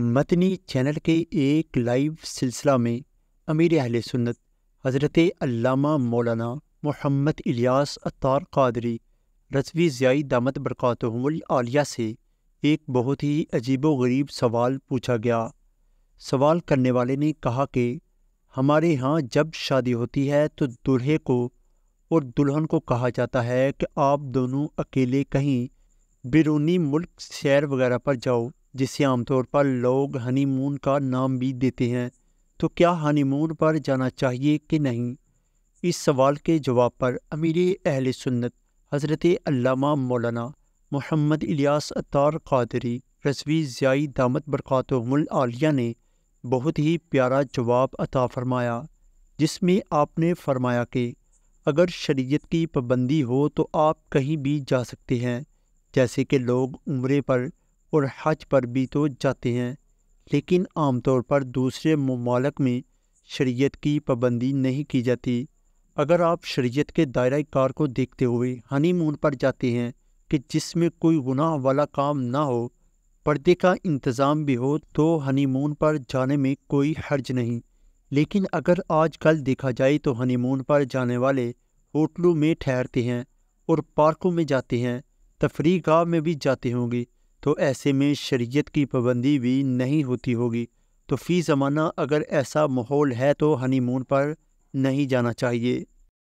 मतनी channel के एक live सिलसिला में अमीर अहल सुन्नत हज़रत अल्लामा मौलाना मोहम्मद इलियास अतार कादरी रसवी ज़ियाई दामत बरक़ात आलिया से एक बहुत ही अजीब गरीब सवाल पूछा गया सवाल करने वाले ने कहा कि हमारे यहाँ जब शादी होती है तो दूल्हे को और दुल्हन को कहा जाता है कि आप दोनों अकेले कहीं बिरूनी मुल्क शहर वगैरह पर जाओ जिसे आमतौर पर लोग हनीमून का नाम भी देते हैं तो क्या हनीमून पर जाना चाहिए कि नहीं इस सवाल के जवाब पर अमीर अहल सुन्नत हज़रत अल्लामा मौलाना मोहम्मद इलियास अतार कादरी रसवी ज़ियाई दामत आलिया ने बहुत ही प्यारा जवाब अता फरमाया जिसमें आपने फरमाया कि अगर शरीयत की पाबंदी हो तो आप कहीं भी जा सकते हैं जैसे कि लोग उम्र पर और हज पर भी तो जाते हैं लेकिन आमतौर पर दूसरे ममालक में शरीयत की पाबंदी नहीं की जाती अगर आप शरीयत के दायरा कार को देखते हुए हनीमून पर जाते हैं कि जिसमें कोई गुनाह वाला काम ना हो पर्दे का इंतज़ाम भी हो तो हनीमून पर जाने में कोई हर्ज नहीं लेकिन अगर आजकल देखा जाए तो हनीमून पर जाने वाले होटलों में ठहरते हैं और पार्कों में जाते हैं तफरी गाह में भी जाते होंगे तो ऐसे में शरीयत की पाबंदी भी नहीं होती होगी तो फ़ी ज़माना अगर ऐसा माहौल है तो हनीमून पर नहीं जाना चाहिए